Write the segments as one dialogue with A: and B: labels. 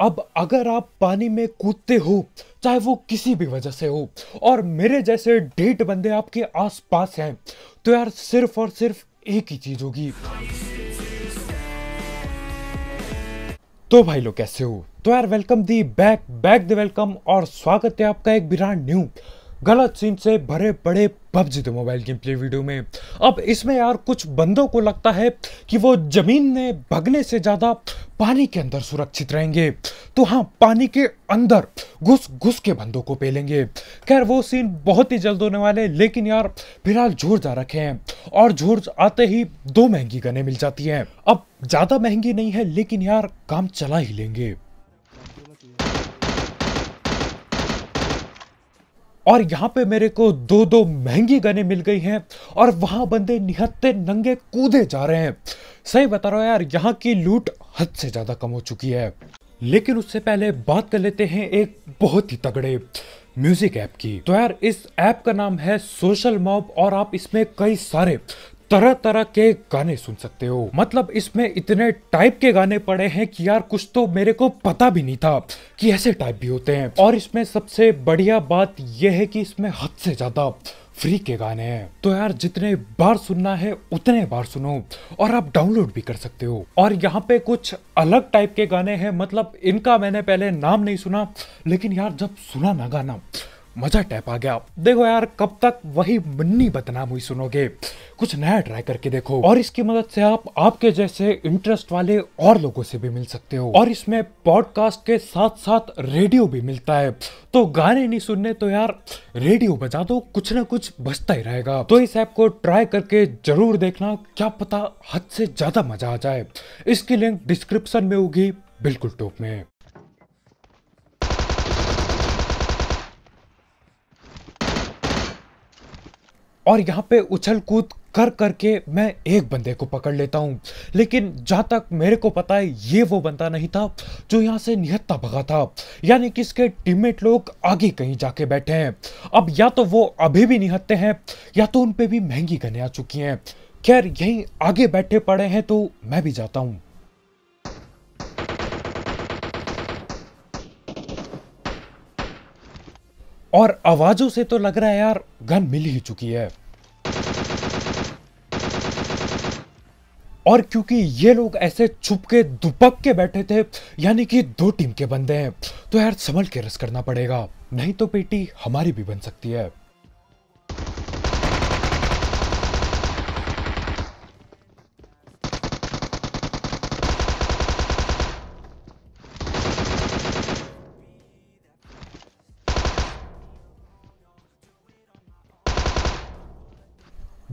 A: अब अगर आप पानी में कूदते हो चाहे वो किसी भी वजह से हो और मेरे जैसे डेढ़ बंदे आपके आसपास हैं तो यार सिर्फ और सिर्फ एक ही चीज होगी तो भाई लोग कैसे हो तो यार welcome the back back the welcome और स्वागत है आपका एक बिरान न्यू गलत सीन से भरे पड़े PUBG the mobile game play video में अब इसमें यार कुछ बंदों को लगता है कि वो ज़मीन में भगने से ज़्यादा पानी के अंदर सुरक्षित रहेंगे तो हाँ पानी के अंदर घुस घुस के बंदों को पेलेंगे खैर वो सीन बहुत ही जल्द होने वाले लेकिन यार फिलहाल जा रखे हैं और झूठ आते ही दो महंगी गने मिल जाती हैं अब ज़्यादा महंगी नहीं है लेकिन यार काम चला ही लेंगे और यहाँ पे मेरे को दो दो महंगी गने मिल गई हैं और वहाँ बंदे निहत्ते नंगे कूदे जा रहे हैं सही बता रहा हूँ यार यहाँ की लूट हद से ज़्यादा कम हो चुकी है लेकिन उससे पहले बात कर लेते हैं एक बहुत ही तगड़े म्यूजिक ऐप की तो यार इस ऐप का नाम है सोशल मॉब और आप इसमें कई सारे तरह तरह के गाने सुन सकते हो मतलब इसमें इतने टाइप के गाने पड़े हैं कि यार कुछ तो मेरे को पता भी नहीं था कि ऐसे टाइप भी होते हैं और इसमें सबसे बढ़िया बात यह है कि इसमें हद से ज्यादा फ्री के गाने हैं तो यार जितने बार सुनना है उतने बार सुनो और आप डाउनलोड भी कर सकते हो और यहाँ पे कुछ अलग टाइप के गाने हैं मतलब इनका मैंने पहले नाम नहीं सुना लेकिन यार जब सुना ना गाना मजा टैप आ गया देखो यार कब तक वही मुन्नी बदनाम हुई सुनोगे कुछ नया ट्राई करके देखो और इसकी मदद से आप आपके जैसे इंटरेस्ट वाले और लोगों से भी मिल सकते हो और इसमें पॉडकास्ट के साथ साथ रेडियो भी मिलता है तो गाने नहीं सुनने तो यार रेडियो बजा दो कुछ ना कुछ बचता ही रहेगा तो इस ऐप को ट्राई करके जरूर देखना क्या पता हद से ज्यादा मजा आ जाए इसकी लिंक डिस्क्रिप्शन में होगी बिल्कुल टॉप में और यहाँ पे उछल कूद कर करके मैं एक बंदे को पकड़ लेता हूँ लेकिन जहाँ तक मेरे को पता है ये वो बंदा नहीं था जो यहाँ से निहत्ता भगा था यानी कि इसके टीममेट लोग आगे कहीं जाके बैठे हैं अब या तो वो अभी भी निहत्ते हैं या तो उन पर भी महंगी गने आ चुकी हैं खैर यहीं आगे बैठे पड़े हैं तो मैं भी जाता हूँ और आवाजों से तो लग रहा है यार गन मिल ही चुकी है और क्योंकि ये लोग ऐसे छुप के दुपक के बैठे थे यानी कि दो टीम के बंदे हैं तो यार संभल के रस करना पड़ेगा नहीं तो पेटी हमारी भी बन सकती है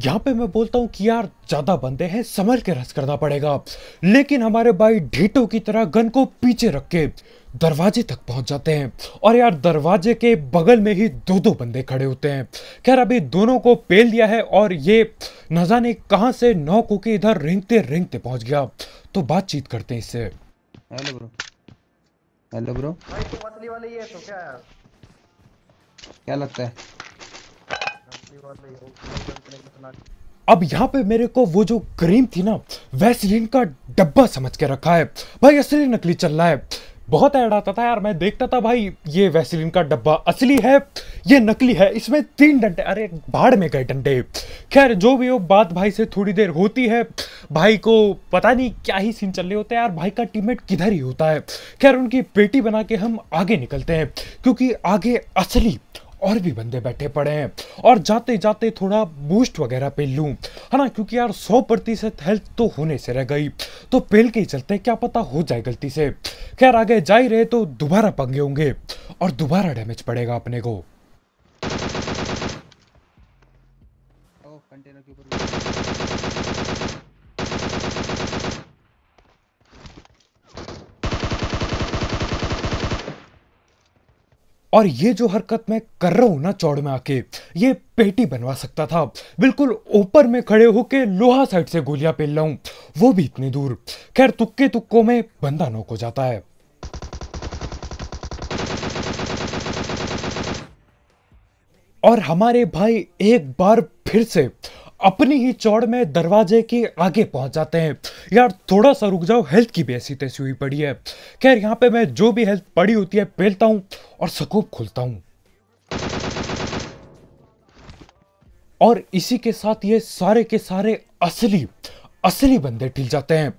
A: यहाँ पे मैं बोलता हूँ कि यार ज़्यादा बंदे हैं संभल के रस करना पड़ेगा लेकिन हमारे भाई ढीटों की तरह गन को पीछे रख के दरवाजे तक पहुंच जाते हैं और यार दरवाजे के बगल में ही दो दो बंदे खड़े होते हैं खैर अभी दोनों को पेल दिया है और ये न जाने कहाँ से नौ को के इधर रेंगते रेंगते पहुंच गया तो बातचीत करते हैं इससे हेलो ब्रो हेलो ब्रो भाई तो है तो क्या यार क्या लगता है अब यहाँ पे मेरे को वो जो क्रीम थी ना वैसलिन का डब्बा समझ के रखा है भाई असली नकली चल रहा है बहुत ऐड आता था यार मैं देखता था भाई ये वैसलिन का डब्बा असली है ये नकली है इसमें तीन डंडे अरे बाढ़ में गए डंडे खैर जो भी हो बात भाई से थोड़ी देर होती है भाई को पता नहीं क्या ही सीन चल रहे होते हैं यार भाई का टीममेट किधर ही होता है खैर उनकी पेटी बना के हम आगे निकलते हैं क्योंकि आगे असली और भी बंदे बैठे पड़े हैं और जाते जाते थोड़ा बूस्ट वगैरह पी लूँ है ना क्योंकि यार सौ प्रतिशत हेल्थ तो होने से रह गई तो पेल के ही चलते क्या पता हो जाए गलती से खैर आगे जा ही रहे तो दोबारा पंगे होंगे और दोबारा डैमेज पड़ेगा अपने को और ये जो हरकत मैं कर रहा हूं ना चौड़ में आके ये पेटी बनवा सकता था बिल्कुल ऊपर में खड़े होके लोहा साइड से गोलियां पेल रहा वो भी इतनी दूर खैर तुक्के तुक्कों में बंदा नोक हो जाता है और हमारे भाई एक बार फिर से अपनी ही चौड़ में दरवाजे के आगे पहुंच जाते हैं यार थोड़ा सा रुक जाओ हेल्थ की भी ऐसी तैसी हुई पड़ी है खैर यहाँ पे मैं जो भी हेल्थ पड़ी होती है फेलता हूँ और सकोप खुलता हूँ और इसी के साथ ये सारे के सारे असली असली बंदे ठिल जाते हैं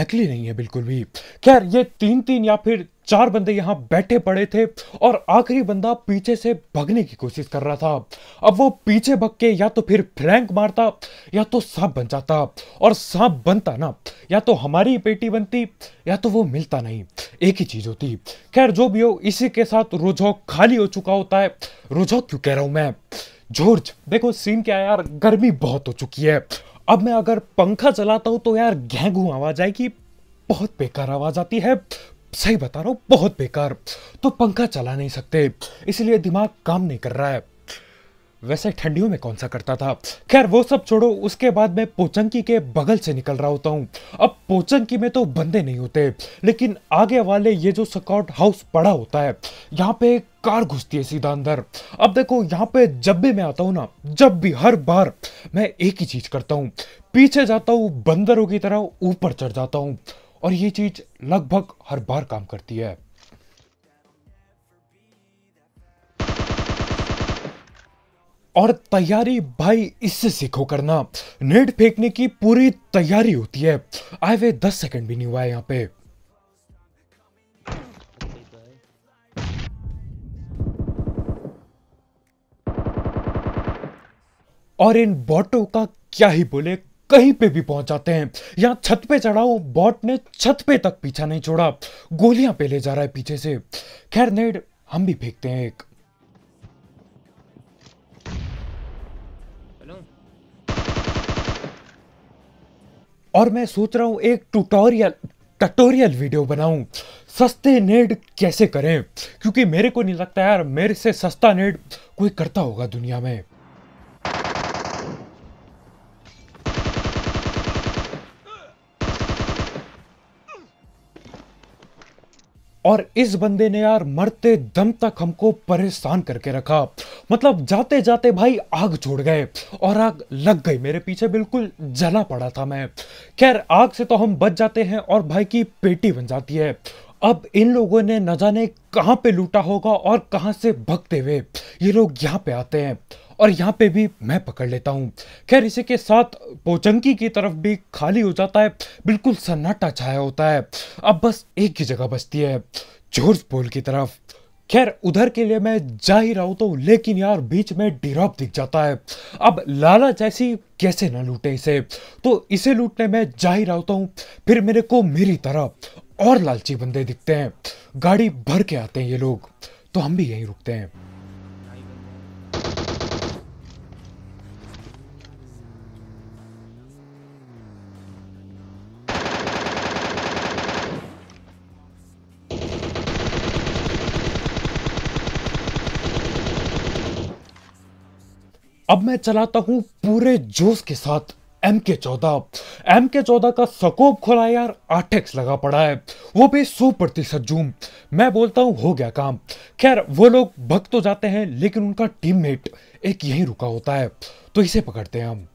A: नकली नहीं है बिल्कुल भी खैर ये तीन तीन या फिर चार बंदे यहाँ बैठे पड़े थे और आखिरी बंदा पीछे से भगने की कोशिश कर रहा था अब वो पीछे भग के या तो फिर फ्रैंक मारता या तो सांप बन जाता और सांप बनता ना या तो हमारी पेटी बनती या तो वो मिलता नहीं एक ही चीज होती खैर जो भी हो इसी के साथ रुझाव खाली हो चुका होता है रुझाव क्यों कह रहा हूं मैं जॉर्ज देखो सीन क्या यार गर्मी बहुत हो चुकी है अब मैं अगर पंखा चलाता हूं तो यार घेंगू आवाज आएगी बहुत बेकार आवाज आती है सही बता रहा हूँ बहुत बेकार तो पंखा चला नहीं सकते इसलिए दिमाग काम नहीं कर रहा है वैसे ठंडियों में कौन सा करता था खैर वो सब छोड़ो उसके बाद मैं पोचंकी के बगल से निकल रहा होता हूँ अब पोचंकी में तो बंदे नहीं होते लेकिन आगे वाले ये जो स्कॉट हाउस पड़ा होता है यहाँ पे कार घुसती है सीधा अंदर अब देखो यहाँ पे जब भी मैं आता हूँ ना जब भी हर बार मैं एक ही चीज करता हूँ पीछे जाता हूँ बंदरों की तरह ऊपर चढ़ जाता हूँ और ये चीज लगभग हर बार काम करती है और तैयारी भाई इससे सीखो करना नेट फेंकने की पूरी तैयारी होती है आए हुए दस सेकंड भी नहीं हुआ है यहां पे और इन बॉटों का क्या ही बोले कहीं पे भी पहुंच जाते हैं यहाँ छत पे चढ़ा वो बॉट ने छत पे तक पीछा नहीं छोड़ा गोलियां पे ले जा रहा है पीछे से खैर नेड हम भी फेंकते हैं एक और मैं सोच रहा हूं एक ट्यूटोरियल टटोरियल वीडियो बनाऊं सस्ते नेड कैसे करें क्योंकि मेरे को नहीं लगता यार मेरे से सस्ता नेड कोई करता होगा दुनिया में और इस बंदे ने यार मरते दम तक हमको परेशान करके रखा मतलब जाते जाते भाई आग छोड़ गए और आग लग गई मेरे पीछे बिल्कुल जला पड़ा था मैं खैर आग से तो हम बच जाते हैं और भाई की पेटी बन जाती है अब इन लोगों ने न जाने कहाँ पे लूटा होगा और कहाँ से भगते हुए ये लोग यहाँ पे आते हैं और यहाँ पे भी मैं पकड़ लेता हूँ खैर इसी के साथ पोचंकी की तरफ भी खाली हो जाता है बिल्कुल सन्नाटा छाया होता है अब बस एक ही जगह बचती है जोर्ज पोल की तरफ खैर उधर के लिए मैं जा ही रहा हूँ तो लेकिन यार बीच में डिराप दिख जाता है अब लाला जैसी कैसे ना लूटे इसे तो इसे लूटने में जा ही रहा होता हूँ फिर मेरे को मेरी तरफ और लालची बंदे दिखते हैं गाड़ी भर के आते हैं ये लोग तो हम भी यहीं रुकते हैं अब मैं चलाता हूँ पूरे जोश के साथ एम के चौदह एम के चौदह का सकोप खुला यार आठ एक्स लगा पड़ा है वो भी सौ प्रतिशत जूम मैं बोलता हूँ हो गया काम खैर वो लोग भक्त तो जाते हैं लेकिन उनका टीममेट एक यहीं रुका होता है तो इसे पकड़ते हैं हम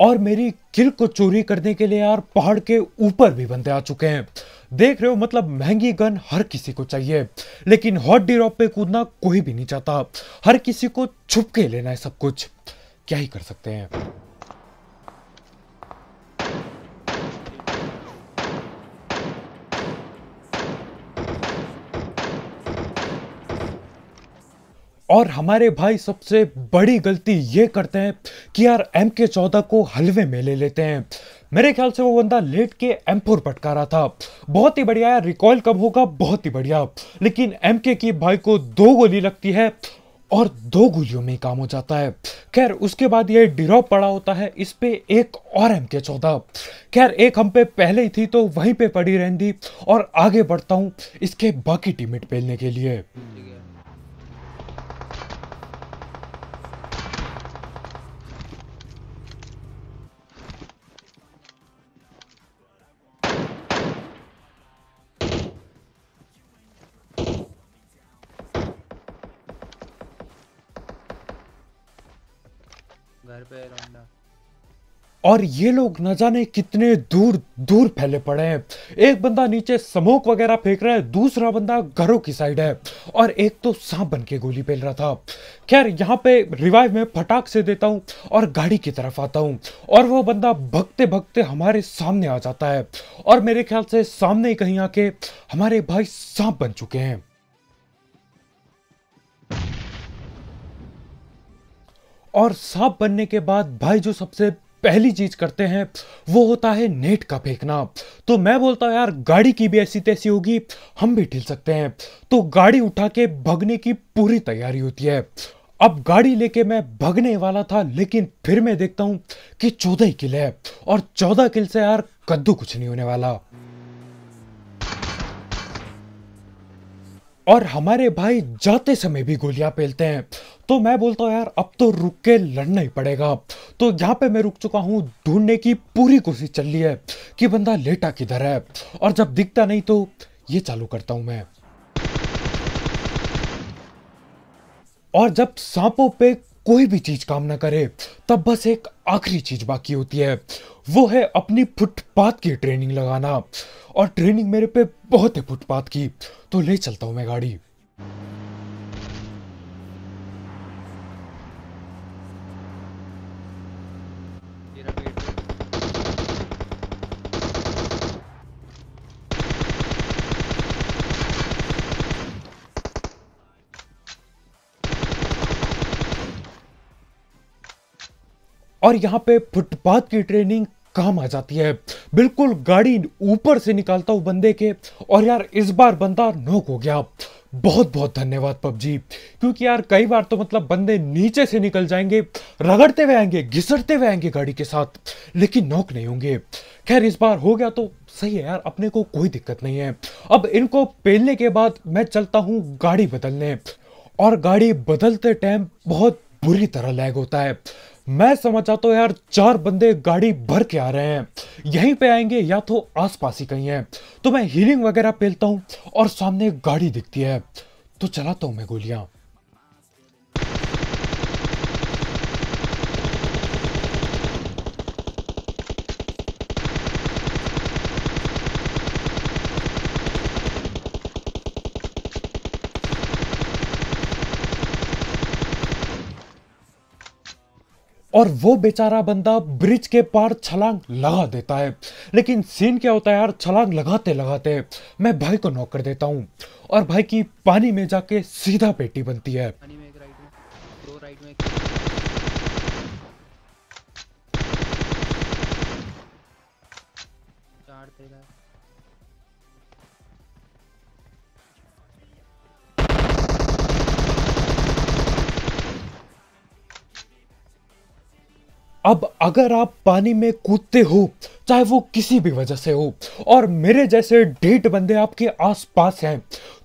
A: और मेरी किल को चोरी करने के लिए यार पहाड़ के ऊपर भी बंदे आ चुके हैं देख रहे हो मतलब महंगी गन हर किसी को चाहिए लेकिन हॉट रॉप पे कूदना कोई भी नहीं चाहता हर किसी को छुप के लेना है सब कुछ क्या ही कर सकते हैं और हमारे भाई सबसे बड़ी गलती ये करते हैं कि यार एम के चौदह को हलवे में ले लेते हैं मेरे ख्याल से वो बंदा लेट के एम फोर पटका रहा था बहुत ही बढ़िया यार रिकॉल कब होगा बहुत ही बढ़िया लेकिन एम के की भाई को दो गोली लगती है और दो गोलियों में काम हो जाता है खैर उसके बाद ये डिरॉ पड़ा होता है इस पे एक और एम के चौदह खैर एक हम पे पहले ही थी तो वहीं पे पड़ी रहती और आगे बढ़ता हूँ इसके बाकी टीमेट पेलने के लिए
B: घर पे
A: और ये लोग न जाने कितने दूर दूर फैले पड़े हैं एक बंदा नीचे स्मोक वगैरह फेंक रहा है दूसरा बंदा घरों की साइड है और एक तो सांप बन के गोली फेल रहा था खैर यहाँ पे रिवाइव में फटाक से देता हूँ और गाड़ी की तरफ आता हूँ और वो बंदा भगते भगते हमारे सामने आ जाता है और मेरे ख्याल से सामने कहीं आके हमारे भाई सांप बन चुके हैं और सांप बनने के बाद भाई जो सबसे पहली चीज करते हैं वो होता है नेट का फेंकना तो मैं बोलता हूँ यार गाड़ी की भी ऐसी तैसी होगी हम भी ढिल सकते हैं तो गाड़ी उठा के भगने की पूरी तैयारी होती है अब गाड़ी लेके मैं भगने वाला था लेकिन फिर मैं देखता हूँ कि चौदह किल है और चौदह किल से यार कद्दू कुछ नहीं होने वाला और हमारे भाई जाते समय भी गोलियां पेलते हैं तो मैं बोलता हूँ यार अब तो रुक के लड़ना ही पड़ेगा तो यहाँ पे मैं रुक चुका हूँ ढूंढने की पूरी कोशिश चल रही है कि बंदा लेटा किधर है और जब दिखता नहीं तो ये चालू करता हूँ मैं और जब सांपों पे कोई भी चीज काम ना करे तब बस एक आखिरी चीज बाकी होती है वो है अपनी फुटपाथ की ट्रेनिंग लगाना और ट्रेनिंग मेरे पे बहुत है फुटपाथ की तो ले चलता हूँ मैं गाड़ी और यहाँ पे फुटपाथ की ट्रेनिंग काम आ जाती है बिल्कुल गाड़ी ऊपर से निकालता हूँ बंदे के और यार इस बार बंदा नोक हो गया बहुत बहुत धन्यवाद पबजी क्योंकि यार कई बार तो मतलब बंदे नीचे से निकल जाएंगे रगड़ते हुए आएंगे घिसटते हुए आएंगे गाड़ी के साथ लेकिन नोक नहीं होंगे खैर इस बार हो गया तो सही है यार अपने को कोई दिक्कत नहीं है अब इनको पेलने के बाद मैं चलता हूँ गाड़ी बदलने और गाड़ी बदलते टाइम बहुत बुरी तरह लैग होता है मैं समझ आता हूँ यार चार बंदे गाड़ी भर के आ रहे हैं यहीं पे आएंगे या तो आसपास ही कहीं है तो मैं हीलिंग वगैरह पेलता हूँ और सामने गाड़ी दिखती है तो चलाता हूँ मैं गोलियाँ और वो बेचारा बंदा ब्रिज के पार छलांग लगा देता है लेकिन सीन क्या होता है यार छलांग लगाते लगाते मैं भाई को नौकर देता हूँ और भाई की पानी में जाके सीधा पेटी बनती है अब अगर आप पानी में कूदते हो चाहे वो किसी भी वजह से हो और मेरे जैसे डेढ़ बंदे आपके आसपास हैं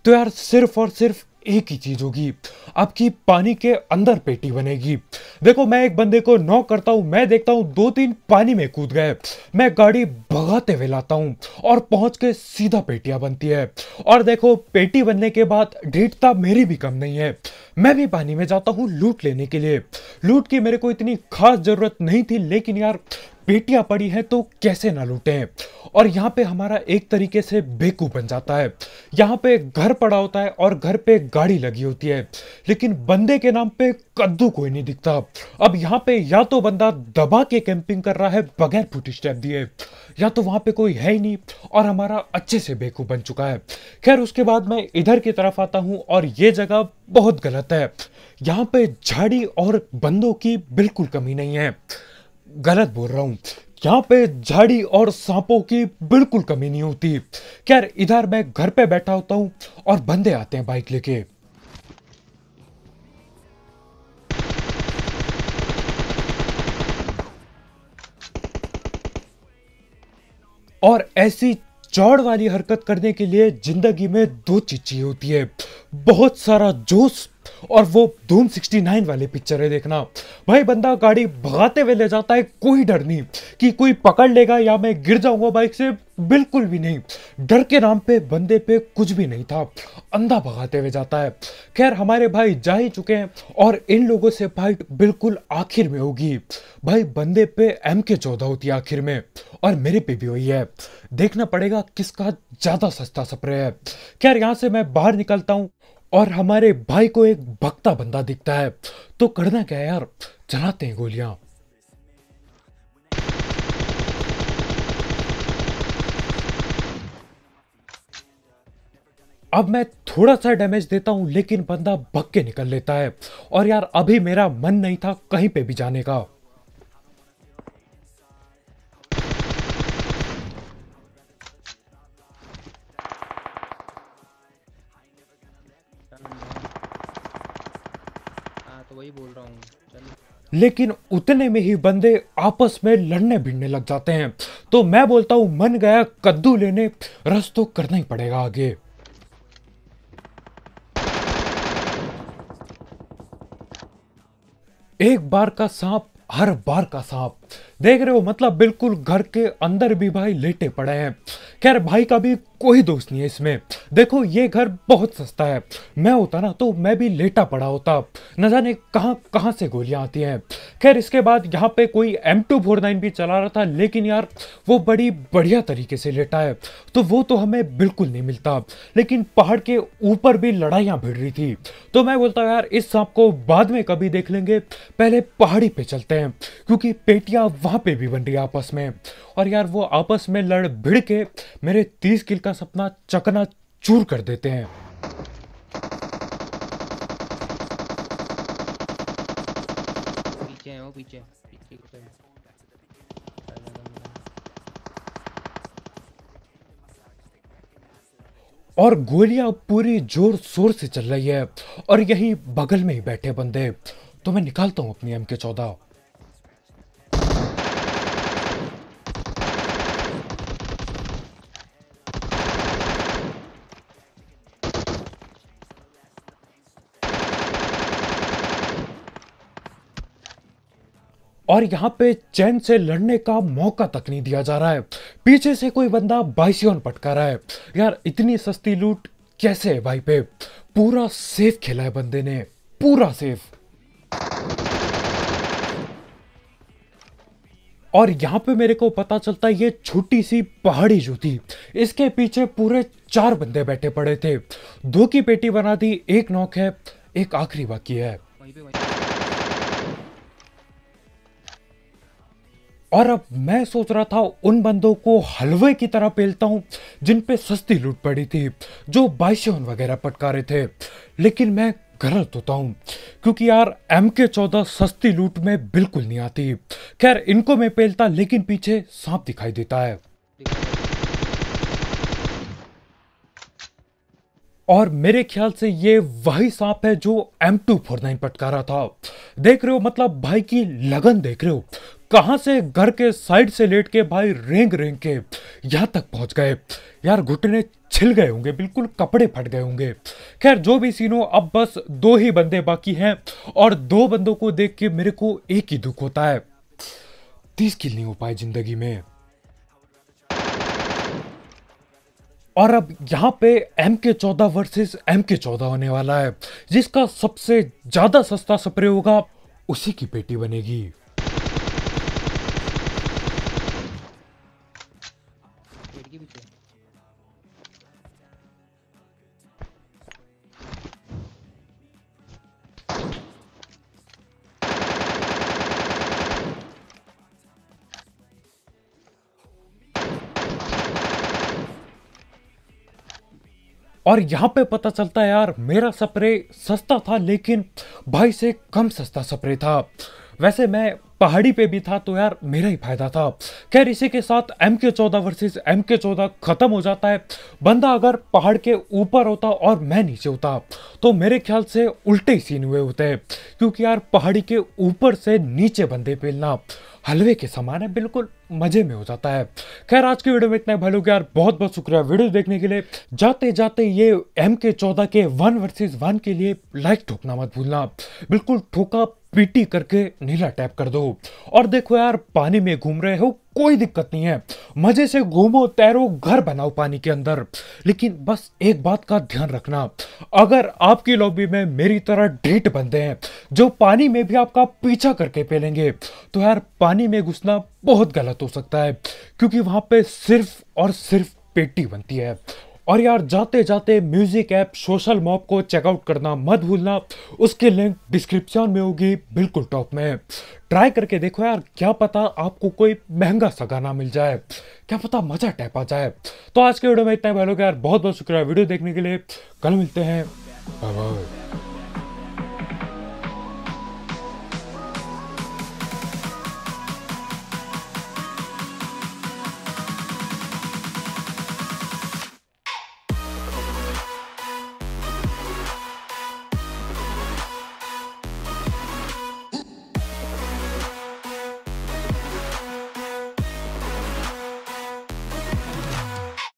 A: तो यार सिर्फ और सिर्फ एक ही चीज होगी आपकी पानी के अंदर पेटी बनेगी देखो मैं एक बंदे को नॉक करता हूं मैं देखता हूं दो तीन पानी में कूद गए मैं गाड़ी भगाते हुए लाता हूं और पहुंच के सीधा पेटियां बनती है और देखो पेटी बनने के बाद ढीठता मेरी भी कम नहीं है मैं भी पानी में जाता हूं लूट लेने के लिए लूट की मेरे को इतनी खास जरूरत नहीं थी लेकिन यार पेटियां पड़ी हैं तो कैसे ना लूटें और यहाँ पे हमारा एक तरीके से बेकू बन जाता है यहाँ पे घर पड़ा होता है और घर पे गाड़ी लगी होती है लेकिन बंदे के नाम पे कद्दू कोई नहीं दिखता अब यहाँ पे या तो बंदा दबा के कैंपिंग कर रहा है बगैर फुट स्टेप दिए या तो वहाँ पे कोई है ही नहीं और हमारा अच्छे से बेकू बन चुका है खैर उसके बाद मैं इधर की तरफ आता हूँ और ये जगह बहुत गलत है यहाँ पे झाड़ी और बंदों की बिल्कुल कमी नहीं है गलत बोल रहा हूँ यहाँ पे झाड़ी और सांपों की बिल्कुल कमी नहीं होती खैर इधर मैं घर पे बैठा होता हूँ और बंदे आते हैं बाइक लेके और ऐसी चौड़ वाली हरकत करने के लिए जिंदगी में दो चीज चाहिए होती है बहुत सारा जोश और वो धूम 69 वाले पिक्चर है देखना भाई बंदा गाड़ी भगाते हुए ले जाता है कोई डर नहीं कि कोई पकड़ लेगा या मैं गिर जाऊंगा बाइक से बिल्कुल भी नहीं डर के नाम पे बंदे पे कुछ भी नहीं था अंधा भगाते हुए जाता है खैर हमारे भाई जा ही चुके हैं और इन लोगों से फाइट बिल्कुल आखिर में होगी भाई बंदे पे एम के चौदह होती है आखिर में और मेरे पे भी वही है देखना पड़ेगा किसका ज़्यादा सस्ता स्प्रे है खैर यहाँ से मैं बाहर निकलता हूँ और हमारे भाई को एक भक्ता बंदा दिखता है तो करना क्या यार चलाते हैं गोलियां अब मैं थोड़ा सा डैमेज देता हूं लेकिन बंदा भग के निकल लेता है और यार अभी मेरा मन नहीं था कहीं पे भी जाने का तो वही बोल रहा हूँ लेकिन उतने में ही बंदे आपस में लड़ने भिड़ने लग जाते हैं तो मैं बोलता हूँ मन गया कद्दू लेने रस तो करना ही पड़ेगा आगे एक बार का सांप हर बार का सांप देख रहे हो मतलब बिल्कुल घर के अंदर भी भाई लेटे पड़े हैं खैर भाई का भी कोई दोस्त नहीं है इसमें देखो ये घर बहुत सस्ता है मैं होता ना तो मैं भी लेटा पड़ा होता न जाने कहाँ कहाँ से गोलियाँ आती हैं खैर इसके बाद यहाँ पे कोई एम टू फोर नाइन भी चला रहा था लेकिन यार वो बड़ी बढ़िया तरीके से लेटा है तो वो तो हमें बिल्कुल नहीं मिलता लेकिन पहाड़ के ऊपर भी लड़ाइयाँ भिड़ रही थी तो मैं बोलता यार इस सांप को बाद में कभी देख लेंगे पहले पहाड़ी पे चलते हैं क्योंकि पेटियाँ वहाँ पे भी बन रही आपस में और यार वो आपस में लड़ भिड़ के मेरे तीस किल का का सपना चकना चूर कर देते हैं
B: पीछे है वो पीछे
A: और गोलियां पूरी जोर शोर से चल रही है और यही बगल में ही बैठे बंदे तो मैं निकालता हूं अपनी एम के चौदह और यहाँ पे चैन से लड़ने का मौका तक नहीं दिया जा रहा है पीछे से कोई बंदा बाइसियन पटका रहा है यार इतनी सस्ती लूट कैसे है भाई पे पूरा सेफ खेला है बंदे ने पूरा सेफ और यहाँ पे मेरे को पता चलता है ये छोटी सी पहाड़ी जो थी इसके पीछे पूरे चार बंदे बैठे पड़े थे दो की पेटी बना दी एक नौक है एक आखिरी बाकी है और अब मैं सोच रहा था उन बंदों को हलवे की तरह पेलता हूँ जिन पे सस्ती लूट पड़ी थी जो बाइशन वगैरह पटका रहे थे लेकिन मैं गलत होता हूँ क्योंकि यार एम के चौदह सस्ती लूट में बिल्कुल नहीं आती खैर इनको मैं पेलता लेकिन पीछे सांप दिखाई देता है और मेरे ख्याल से ये वही सांप है जो एम टू फोर नाइन पटकारा था देख रहे हो मतलब भाई की लगन देख रहे हो कहां से घर के साइड से लेट के भाई रेंग रेंग के यहां तक पहुंच गए यार घुटने छिल गए होंगे बिल्कुल कपड़े फट गए होंगे खैर जो भी सीन हो अब बस दो ही बंदे बाकी हैं और दो बंदों को देख के मेरे को एक ही दुख होता है तीस किल नहीं हो पाए जिंदगी में और अब यहाँ पे एम के चौदह वर्सेज एम के चौदह होने वाला है जिसका सबसे ज़्यादा सस्ता स्प्रे होगा उसी की बेटी बनेगी और यहाँ पे पता चलता है यार मेरा स्प्रे सस्ता था लेकिन भाई से कम सस्ता स्प्रे था वैसे मैं पहाड़ी पे भी था तो यार मेरा ही फायदा था खैर इसी के साथ एम के चौदह वर्सेज एम के चौदह खत्म हो जाता है बंदा अगर पहाड़ के ऊपर होता और मैं नीचे होता तो मेरे ख्याल से उल्टे ही सीन हुए होते हैं क्योंकि यार पहाड़ी के ऊपर से नीचे बंदे पेलना हलवे के समान है बिल्कुल मजे में हो जाता है खैर आज की वीडियो में इतना भाई यार बहुत बहुत शुक्रिया वीडियो देखने के लिए जाते जाते ये एम के चौदह के वन वर्सेज वन के लिए लाइक ठोकना मत भूलना बिल्कुल ठोका पीटी करके नीला टैप कर दो और देखो यार पानी में घूम रहे हो कोई दिक्कत नहीं है मजे से घूमो तैरो घर बनाओ पानी के अंदर लेकिन बस एक बात का ध्यान रखना अगर आपकी लॉबी में मेरी तरह डेट बंदे हैं जो पानी में भी आपका पीछा करके पेलेंगे तो यार पानी में घुसना बहुत गलत हो सकता है क्योंकि वहां पे सिर्फ और सिर्फ पेटी बनती है और यार जाते जाते म्यूजिक ऐप सोशल मॉप को चेकआउट करना मत भूलना उसके लिंक डिस्क्रिप्शन में होगी बिल्कुल टॉप में ट्राई करके देखो यार क्या पता आपको कोई महंगा सा गाना मिल जाए क्या पता मजा टैप आ जाए तो आज के वीडियो में इतना भाई लोग यार बहुत बहुत शुक्रिया वीडियो देखने के लिए कल मिलते हैं बाय बाय